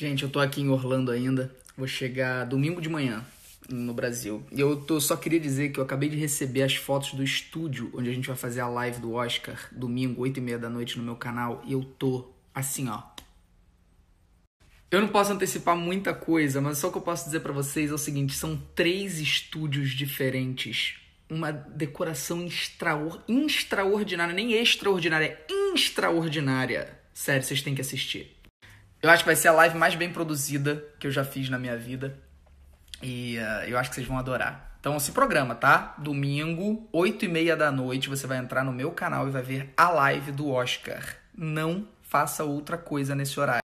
Gente, eu tô aqui em Orlando ainda. Vou chegar domingo de manhã no Brasil. E eu tô, só queria dizer que eu acabei de receber as fotos do estúdio onde a gente vai fazer a live do Oscar domingo, 8 e meia da noite no meu canal. E eu tô assim, ó. Eu não posso antecipar muita coisa, mas só que eu posso dizer para vocês é o seguinte: são três estúdios diferentes. Uma decoração extraor, extraordinária, nem extraordinária, é extraordinária. Sério, vocês têm que assistir. Eu acho que vai ser a live mais bem produzida que eu já fiz na minha vida. E uh, eu acho que vocês vão adorar. Então se programa, tá? Domingo, 8 e meia da noite, você vai entrar no meu canal e vai ver a live do Oscar. Não faça outra coisa nesse horário.